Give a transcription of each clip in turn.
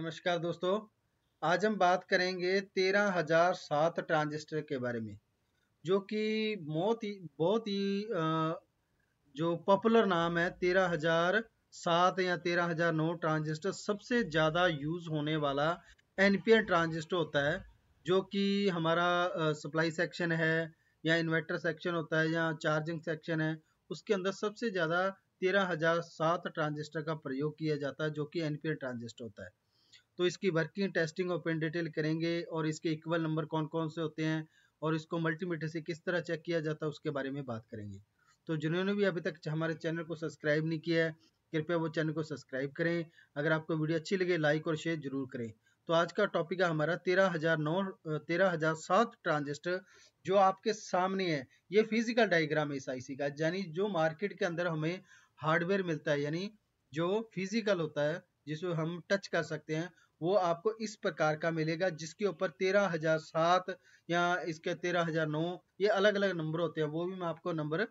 नमस्कार दोस्तों आज हम बात करेंगे तेरह हजार सात ट्रांजिस्टर के बारे में जो कि बहुत ही बहुत ही जो पॉपुलर नाम है तेरह हजार सात या तेरह हजार नौ ट्रांजिस्टर सबसे ज़्यादा यूज़ होने वाला एन ट्रांजिस्टर होता है जो कि हमारा सप्लाई सेक्शन है या इन्वर्टर सेक्शन होता है या चार्जिंग सेक्शन है उसके अंदर सबसे ज़्यादा तेरह हजार सात ट्रांजिस्टर का प्रयोग किया जाता है जो कि एनपीएन ट्रांजिस्टर होता है तो इसकी वर्किंग टेस्टिंग और पेन डिटेल करेंगे और इसके इक्वल नंबर कौन कौन से होते हैं और इसको मल्टीमीटर से किस तरह चेक किया जाता है उसके बारे में बात करेंगे तो जिन्होंने भी अभी तक हमारे चैनल को सब्सक्राइब नहीं किया है कृपया वो चैनल को सब्सक्राइब करें अगर आपको वीडियो अच्छी लगे लाइक और शेयर जरूर करें तो आज का टॉपिक है हमारा तेरह हजार नौ तेरह हजार सात ट्रांजिस्टर जो आपके सामने है ये फिजिकल डायग्राम है इस आईसी का यानी जो मार्केट के अंदर हमें हार्डवेयर मिलता है यानी जो फिजिकल होता है जिसे हम टच कर सकते हैं वो आपको इस प्रकार का मिलेगा जिसके ऊपर तेरह हजार सात या इसके तेरह हजार नौ ये अलग अलग नंबर होते हैं वो भी मैं आपको नंबर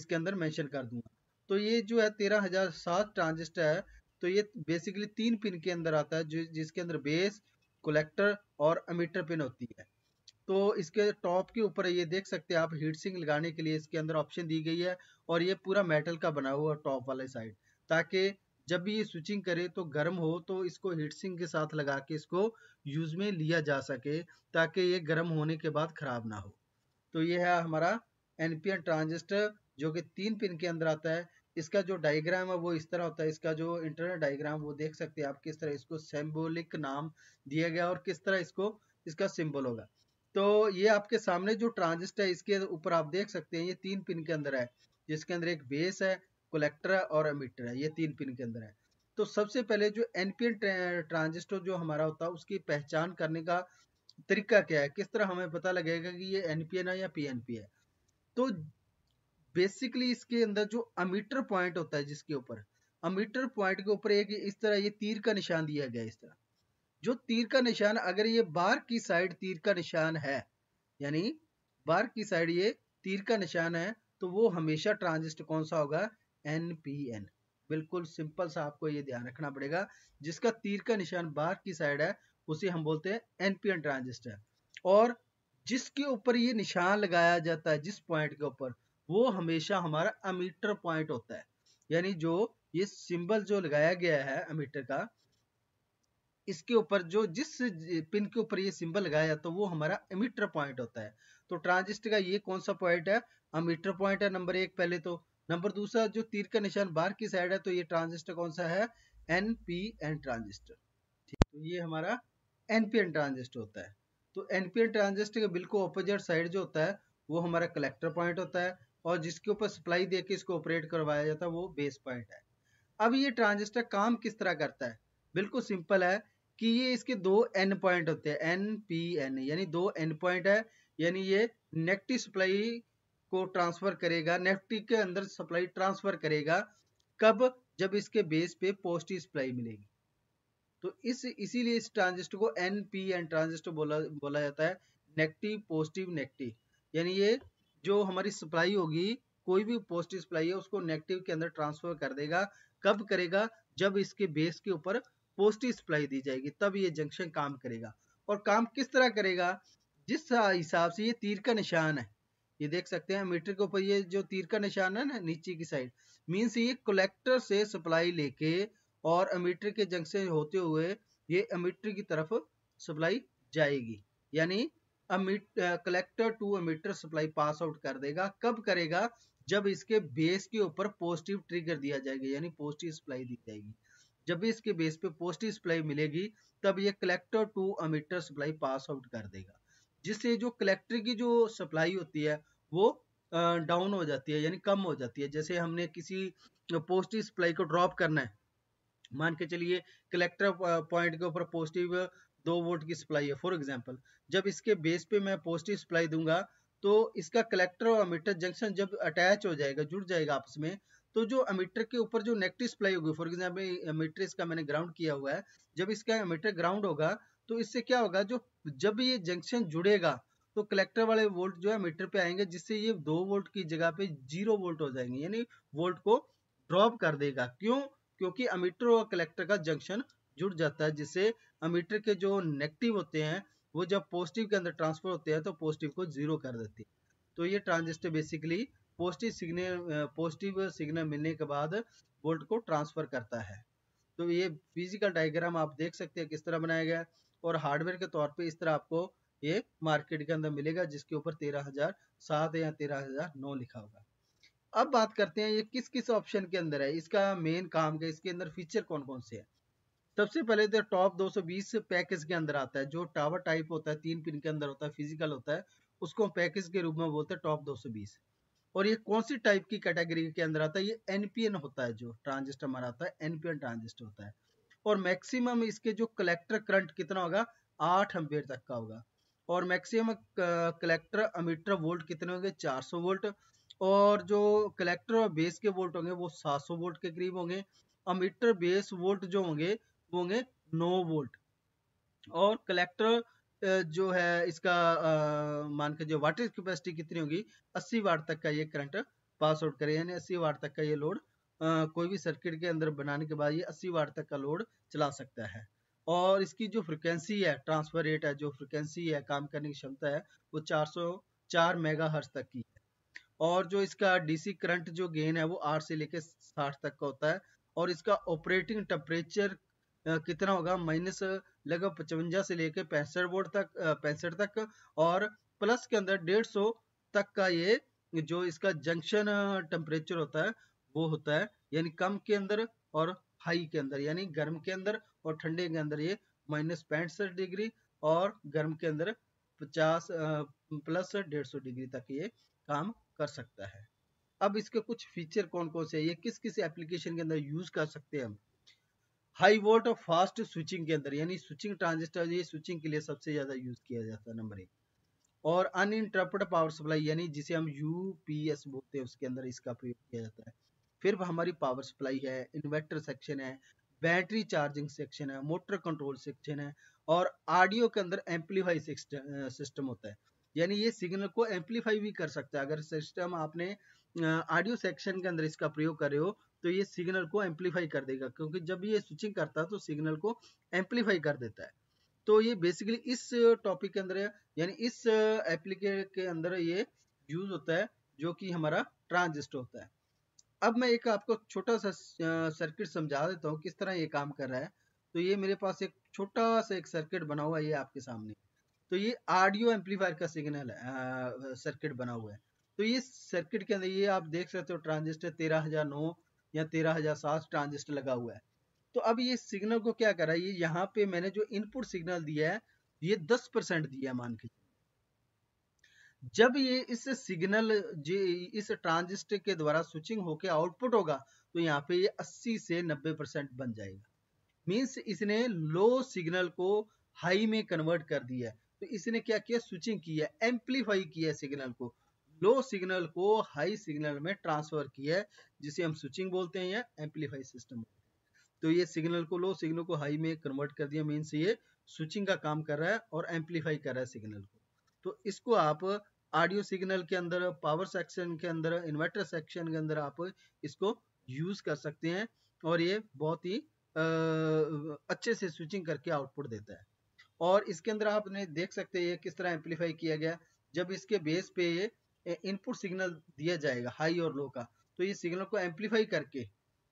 इसके अंदर मेंशन कर दूंगा तो ये जो है तेरह हजार सात ट्रांजिस्टर है तो ये बेसिकली तीन पिन के अंदर आता है जो जिसके अंदर बेस कलेक्टर और अमीटर पिन होती है तो इसके टॉप के ऊपर ये देख सकते हैं आप हीट सिंह लगाने के लिए इसके अंदर ऑप्शन दी गई है और ये पूरा मेटल का बना हुआ टॉप वाले साइड ताकि जब भी ये स्विचिंग करे तो गर्म हो तो इसको हीट सिंक के साथ लगा के इसको यूज़ में लिया जा सके ताकि ये गर्म होने के बाद ख़राब ना हो तो ये है हमारा एन ट्रांजिस्टर जो कि तीन पिन के अंदर आता है इसका जो डायग्राम है वो इस तरह होता है इसका जो इंटरनल डायग्राम वो देख सकते हैं आप किस तरह इसको सिम्बोलिक नाम दिया गया और किस तरह इसको इसका सिंबल होगा तो ये आपके सामने जो ट्रांजिस्टर है इसके ऊपर आप देख सकते हैं ये तीन पिन के अंदर है जिसके अंदर एक बेस है कोलेक्टर है और एमिटर है ये तीन पिन के अंदर है तो सबसे पहले जो एनपीएन ट्रांजिस्टर जो हमारा होता है उसकी पहचान करने का तरीका क्या है किस तरह हमें पता लगेगा कि ये एनपीएन है या पीएनपी है तो बेसिकली इसके अंदर जो अमीटर पॉइंट होता है जिसके ऊपर अमीटर पॉइंट के ऊपर एक इस तरह ये तीर का निशान दिया गया इस तरह जो तीर का निशान अगर ये बार की साइड तीर का निशान है यानी बार की साइड ये तीर का निशान है तो वो हमेशा ट्रांजिस्टर कौन सा होगा एन पी एन बिल्कुल सिंपल सा आपको ये ध्यान रखना पड़ेगा जिसका तीर का निशान बाहर की साइड है उसे हम बोलते हैं एनपीएन ट्रांजिस्टर और जिसके ऊपर ये निशान लगाया जाता है जिस पॉइंट के ऊपर वो हमेशा हमारा अमीटर पॉइंट होता है यानी जो ये सिंबल जो लगाया गया है अमीटर का इसके ऊपर जो जिस पिन के ऊपर ये सिंबल लगाया जाता है तो वो हमारा अमीटर पॉइंट होता है तो ट्रांजिस्टर का ये कौन सा पॉइंट है अमीटर पॉइंट है नंबर एक पहले तो नंबर दूसरा जो तीर का निशान बाहर की साइड है तो ये ट्रांजिस्टर कौन सा है एन पी एन ट्रांजिस्टर ठीक तो ये हमारा एन पी एन ट्रांजिस्टर होता है तो एन पी एन ट्रांजिस्टर के बिल्कुल अपोजिट साइड जो होता है वो हमारा कलेक्टर पॉइंट होता है और जिसके ऊपर सप्लाई दे के इसको ऑपरेट करवाया जाता है वो बेस पॉइंट है अब ये ट्रांजिस्टर काम किस तरह करता है बिल्कुल सिंपल है कि ये इसके दो एन पॉइंट होते हैं एन पी एन यानी दो एन पॉइंट है यानी ये नेगेटिव सप्लाई को ट्रांसफर करेगा नेफ्टी के अंदर सप्लाई ट्रांसफर करेगा कब जब इसके बेस पे पॉजिटिव सप्लाई मिलेगी तो इस इसीलिए इस ट्रांजिस्टर को एन पी एन ट्रांजिस्टर बोला बोला जाता है नेगेटिव पॉजिटिव नेगेटिव यानी ये जो हमारी सप्लाई होगी कोई भी पॉजिटिव सप्लाई है उसको नेगेटिव के अंदर ट्रांसफर कर देगा कब करेगा जब इसके बेस के ऊपर पॉजिटिव सप्लाई दी जाएगी तब ये जंक्शन काम करेगा और काम किस तरह करेगा जिस हिसाब से ये तीर का निशान है ये देख सकते हैं मीटर के ऊपर ये जो तीर का निशान है ना नीचे की साइड मीन्स ये कलेक्टर से सप्लाई लेके और अमीटर के जंग से होते हुए ये अमीटर की तरफ सप्लाई जाएगी यानी collector to emitter supply pass out कर देगा कब करेगा जब इसके बेस के ऊपर पॉजिटिव ट्रिगर दिया जाएगा यानी पॉजिटिव सप्लाई दी जाएगी जब भी इसके बेस पे पॉजिटिव सप्लाई मिलेगी तब ये collector to emitter supply pass out कर देगा जिससे जो कलेक्टर की जो सप्लाई होती है वो डाउन हो जाती है यानी कम हो जाती है जैसे हमने किसी पॉजिटिव सप्लाई को ड्रॉप करना है मान के चलिए कलेक्टर पॉइंट के ऊपर पॉजिटिव दो वोल्ट की सप्लाई है फॉर एग्जांपल जब इसके बेस पे मैं पॉजिटिव सप्लाई दूंगा तो इसका कलेक्टर और अमीटर जंक्शन जब अटैच हो जाएगा जुड़ जाएगा आपस में तो जो अमीटर के ऊपर जो नेगेटिव सप्लाई होगी फॉर एग्जाम्पल अमीटर इसका मैंने ग्राउंड किया हुआ है जब इसका अमीटर ग्राउंड होगा तो इससे क्या होगा जो जब ये जंक्शन जुड़ेगा तो कलेक्टर वाले वोल्ट जो है मीटर पे आएंगे जिससे ये दो वोल्ट की जगह पे जीरो वोल्ट हो जाएंगे यानी वोल्ट को ड्रॉप कर देगा क्यों क्योंकि अमीटर और कलेक्टर का जंक्शन जुड़ जाता है जिससे अमीटर के जो नेगेटिव होते हैं वो जब पॉजिटिव के अंदर ट्रांसफर होते हैं तो पॉजिटिव को जीरो कर देती है तो ये transistor basically positive signal positive signal मिलने के बाद वोल्ट को ट्रांसफर करता है तो ये फिजिकल डायग्राम आप देख सकते हैं किस तरह बनाया गया और हार्डवेयर के तौर पे इस तरह आपको ये मार्केट के अंदर मिलेगा जिसके ऊपर तेरह हजार सात या तेरह हजार नौ लिखा होगा अब बात करते हैं ये किस किस ऑप्शन के अंदर है इसका मेन काम क्या इसके अंदर फीचर कौन कौन से है सबसे पहले तो टॉप 220 पैकेज के अंदर आता है जो टावर टाइप होता है तीन पिन के अंदर होता है फिजिकल होता है उसको पैकेज के रूप में बोलते हैं टॉप 220 और ये कौन सी टाइप की कैटेगरी के अंदर आता है ये एनपीएन होता है जो ट्रांजिस्टर हमारा आता है एनपीएन ट्रांजिस्टर होता है और मैक्सिमम इसके जो कलेक्टर करंट कितना होगा आठ हम तक का होगा और मैक्सिमम कलेक्टर अमीटर वोल्ट कितने होंगे 400 वोल्ट और जो कलेक्टर और बेस के वोल्ट होंगे वो 700 वोल्ट के करीब होंगे अमीटर बेस वोल्ट जो होंगे वो होंगे 9 वोल्ट और कलेक्टर जो है इसका मान के जो वाटर कैपेसिटी कितनी होगी 80 वाट तक का ये करंट पास आउट करे यानी अस्सी वाट तक का ये लोड कोई भी सर्किट के अंदर बनाने के बाद ये अस्सी वाट तक का लोड चला सकता है और इसकी जो फ्रिक्वेंसी है ट्रांसफर रेट है जो फ्रिक्वेंसी है काम करने की क्षमता है वो 404 मेगाहर्ट्ज तक की है और जो इसका डीसी करंट जो गेन है वो 8 से लेकर 60 तक का होता है और इसका ऑपरेटिंग टेम्परेचर कितना होगा माइनस लगभग पचवंजा से लेकर पैंसठ वोट तक पैंसठ तक और प्लस के अंदर डेढ़ सौ तक का ये जो इसका जंक्शन टेम्परेचर होता है वो होता है यानी कम के अंदर और हाई के अंदर यानी गर्म के अंदर और ठंडे के अंदर ये माइनस पैंसठ डिग्री और गर्म के अंदर पचास प्लस डेढ़ सौ डिग्री तक ये काम कर सकता है अब इसके कुछ फीचर कौन कौन से ये किस किस एप्लीकेशन के अंदर यूज कर सकते हैं हम हाई वोल्ट और फास्ट स्विचिंग के अंदर यानी स्विचिंग ट्रांजिस्टर ये स्विचिंग के लिए सबसे ज्यादा यूज किया जाता है नंबर एक और अन पावर सप्लाई यानी जिसे हम यूपीएस बोलते हैं उसके अंदर इसका प्रयोग किया जाता है फिर हमारी पावर सप्लाई है इन्वर्टर सेक्शन है बैटरी चार्जिंग सेक्शन है मोटर कंट्रोल सेक्शन है और ऑडियो के अंदर एम्पलीफाई सिस्टम होता है यानी ये सिग्नल को एम्पलीफाई भी कर सकता है अगर सिस्टम आपने ऑडियो सेक्शन के अंदर इसका प्रयोग करे हो तो ये सिग्नल को एम्पलीफाई कर देगा क्योंकि जब ये स्विचिंग करता है तो सिग्नल को एम्पलीफाई कर देता है तो ये बेसिकली इस टॉपिक के अंदर यानी इस एप्लीकेट के अंदर ये यूज होता है जो कि हमारा ट्रांजिस्टर होता है अब मैं एक आपको छोटा सा सर्किट समझा देता हूँ किस तरह ये काम कर रहा है तो ये मेरे पास एक छोटा सा एक सर्किट बना हुआ है ये आपके सामने तो ये ऑडियो एम्पलीफायर का सिग्नल है सर्किट बना हुआ है तो ये सर्किट के अंदर ये आप देख सकते हो ट्रांजिस्टर तेरह या तेरह ट्रांजिस्टर लगा हुआ है तो अब ये सिग्नल को क्या करा ये यहाँ पे मैंने जो इनपुट सिग्नल दिया है ये दस परसेंट दिया है मान के जब ये इस सिग्नल इस ट्रांजिस्टर के द्वारा स्विचिंग होकर आउटपुट होगा तो यहाँ पे ये 80 से 90 परसेंट बन जाएगा मीन्स इसने लो सिग्नल को हाई में कन्वर्ट कर दिया तो इसने क्या किया स्विचिंग किया एम्पलीफाई किया सिग्नल को लो सिग्नल को हाई सिग्नल में ट्रांसफर किया है जिसे हम स्विचिंग बोलते हैं या एम्पलीफाई सिस्टम तो ये सिग्नल को लो सिग्नल को हाई में कन्वर्ट कर दिया मीन्स ये स्विचिंग का काम कर रहा है और एम्पलीफाई कर रहा है सिग्नल को तो इसको आप ऑडियो सिग्नल के अंदर पावर सेक्शन के अंदर इन्वर्टर सेक्शन के अंदर आप इसको यूज कर सकते हैं और ये बहुत ही अच्छे से स्विचिंग करके आउटपुट देता है और इसके अंदर आपने देख सकते हैं किस तरह एम्पलीफाई किया गया जब इसके बेस पे ये इनपुट सिग्नल दिया जाएगा हाई और लो का तो ये सिग्नल को एम्पलीफाई करके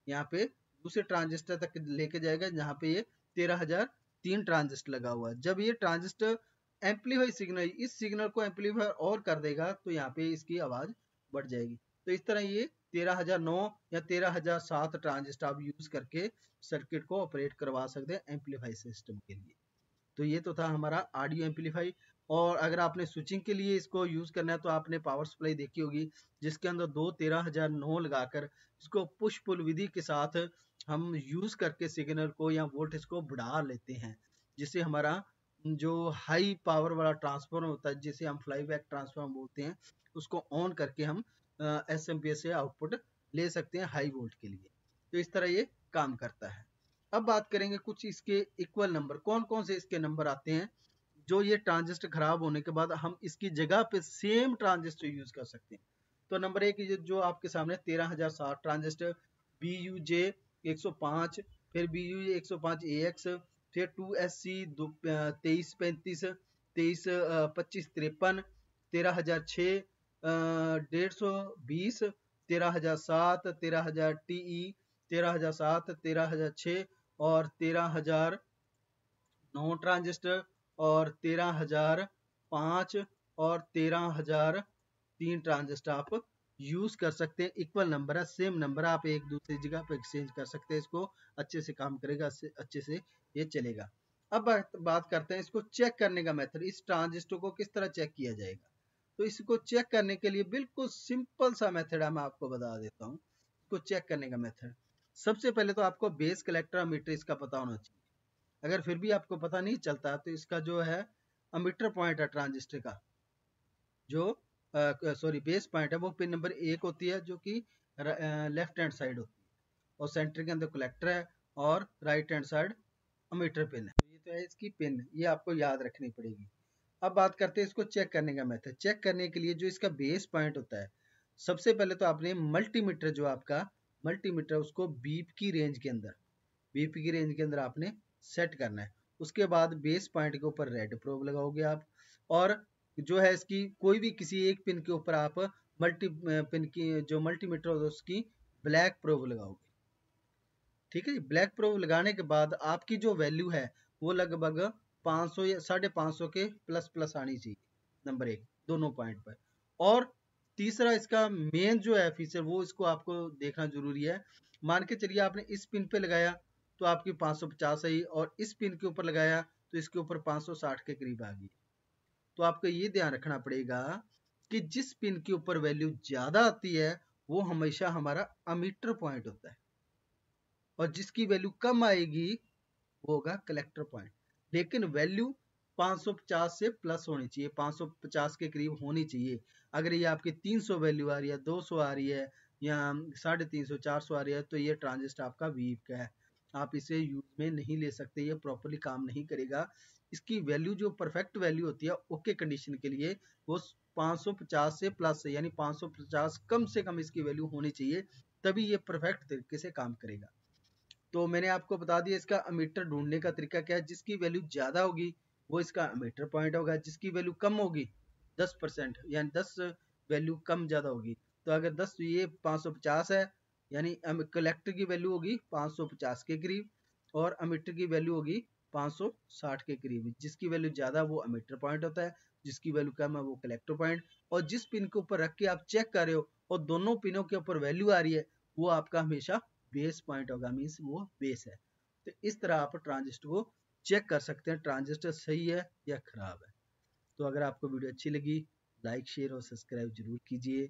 यहाँ पे दूसरे ट्रांजिस्टर तक लेके जाएगा जहाँ पे ये तेरह हजार तीन ट्रांजिस्टर लगा हुआ है जब ये ट्रांजिस्टर एम्पलीफाई सिग्नल इस सिग्नल को एम्पलीफाई और कर देगा तो यहाँ पे इसकी आवाज़ बढ़ जाएगी तो इस तरह ये 13009 या 13007 ट्रांजिस्टर आप यूज करके सर्किट को ऑपरेट करवा सकते हैं एम्पलीफाई सिस्टम के लिए तो ये तो था हमारा ऑडियो एम्पलीफाई और अगर आपने स्विचिंग के लिए इसको यूज करना है तो आपने पावर सप्लाई देखी होगी जिसके अंदर दो तेरह हजार नौ लगाकर इसको पुश पुल विधि के साथ हम यूज करके सिग्नल को या वोल्टेज को बढ़ा लेते हैं जिससे हमारा जो हाई पावर वाला ट्रांसफॉर्मर होता है जिसे हम फ्लाई बैक ट्रांसफॉर्म बोलते हैं उसको ऑन करके हम एस एम पी एस से आउटपुट ले सकते हैं हाई वोल्ट के लिए तो इस तरह ये काम करता है अब बात करेंगे कुछ इसके इक्वल नंबर कौन कौन से इसके नंबर आते हैं जो ये ट्रांजिस्टर खराब होने के बाद हम इसकी जगह पे सेम ट्रांजिस्टर यूज कर सकते हैं तो नंबर एक जो आपके सामने तेरह हजार साठ ट्रांजिस्टर बी यू जे एक सौ पांच फिर बी यू जे एक सौ पांच ए एक्स फिर टू एस सी दो तेईस पैंतीस तेईस पच्चीस तिरपन तेरह हजार छः डेढ़ सौ बीस तेरह हजार सात तेरह हजार टी ई तेरह हजार सात तेरह हजार छः और तेरह हजार नौ ट्रांजिस्टर और तेरह हजार पाँच और तेरह हजार तीन ट्रांजिस्टर आप यूज कर सकते हैं इक्वल नंबर है सेम नंबर आप एक दूसरी जगह पर एक्सचेंज कर सकते हैं इसको अच्छे से काम करेगा अच्छे से ये चलेगा अब बात करते हैं इसको चेक करने का मेथड इस ट्रांजिस्टर को किस तरह चेक किया जाएगा तो इसको चेक करने के लिए बिल्कुल सिंपल सा मेथड है मैं आपको बता देता हूँ इसको चेक करने का मेथड सबसे पहले तो आपको बेस कलेक्टर अमीटर इसका पता होना चाहिए अगर फिर भी आपको पता नहीं चलता तो इसका जो है अमीटर पॉइंट है ट्रांजिस्टर का जो सॉरी बेस पॉइंट है वो पिन नंबर एक होती है जो कि लेफ्ट हैंड साइड होती है और सेंटर के अंदर कलेक्टर है और right hand side emitter pin है ये तो है इसकी पिन ये आपको याद रखनी पड़ेगी अब बात करते हैं इसको चेक करने का मेथड चेक करने के लिए जो इसका बेस पॉइंट होता है सबसे पहले तो आपने मल्टीमीटर जो आपका मल्टीमीटर उसको बीप की रेंज के अंदर बीप की रेंज के अंदर आपने सेट करना है उसके बाद बेस पॉइंट के ऊपर रेड प्रोब लगाओगे आप और जो है इसकी कोई भी किसी एक पिन के ऊपर आप मल्टी पिन की जो मल्टीमीटर होता है उसकी ब्लैक प्रोब लगाओगे ठीक है ब्लैक प्रो लगाने के बाद आपकी जो वैल्यू है वो लगभग 500 या साढ़े पाँच सौ के प्लस प्लस आनी चाहिए नंबर एक दोनों पॉइंट पर और तीसरा इसका मेन जो है फीचर वो इसको आपको देखना जरूरी है मान के चलिए आपने इस पिन पे लगाया तो आपकी 550 आई और इस पिन के ऊपर लगाया तो इसके ऊपर 560 के करीब आ गई तो आपको ये ध्यान रखना पड़ेगा कि जिस पिन के ऊपर वैल्यू ज़्यादा आती है वो हमेशा हमारा अमीटर पॉइंट होता है और जिसकी वैल्यू कम आएगी वो होगा कलेक्टर पॉइंट लेकिन वैल्यू 550 से प्लस होनी चाहिए 550 के करीब होनी चाहिए अगर ये आपकी 300 वैल्यू आ रही है 200 आ रही है या साढ़े तीन सौ चार सौ आ रही है तो ये ट्रांजिस्ट आपका वीप का है आप इसे यूज में नहीं ले सकते ये प्रॉपरली काम नहीं करेगा इसकी वैल्यू जो परफेक्ट वैल्यू होती है ओके कंडीशन के लिए वो 550 से प्लस यानी 550 कम से कम इसकी वैल्यू होनी चाहिए तभी ये परफेक्ट तरीके से काम करेगा तो मैंने आपको बता दिया इसका अमीटर ढूंढने का तरीका क्या है जिसकी वैल्यू ज़्यादा होगी वो इसका अमीटर पॉइंट होगा जिसकी वैल्यू कम होगी दस परसेंट यानी दस वैल्यू कम ज़्यादा होगी तो अगर दस तो ये पाँच सौ पचास है यानी कलेक्टर की वैल्यू होगी पाँच सौ पचास के करीब और अमीटर की वैल्यू होगी पाँच सौ साठ के करीब जिसकी वैल्यू ज़्यादा वो अमीटर पॉइंट होता है जिसकी वैल्यू कम है वो कलेक्टर पॉइंट और जिस पिन के ऊपर रख के आप चेक कर रहे हो और दोनों पिनों के ऊपर वैल्यू आ रही है वो आपका हमेशा बेस पॉइंट होगा मीन्स वो बेस है तो इस तरह आप ट्रांजिस्ट को चेक कर सकते हैं ट्रांजिस्टर सही है या खराब है तो अगर आपको वीडियो अच्छी लगी लाइक शेयर और सब्सक्राइब जरूर कीजिए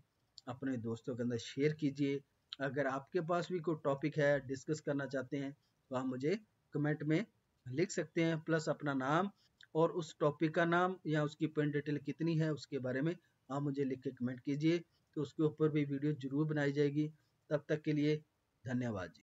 अपने दोस्तों के अंदर शेयर कीजिए अगर आपके पास भी कोई टॉपिक है डिस्कस करना चाहते हैं तो आप मुझे कमेंट में लिख सकते हैं प्लस अपना नाम और उस टॉपिक का नाम या उसकी पेन डिटेल कितनी है उसके बारे में आप मुझे लिख के कमेंट कीजिए तो उसके ऊपर भी वीडियो जरूर बनाई जाएगी तब तक के लिए धन्यवाद जी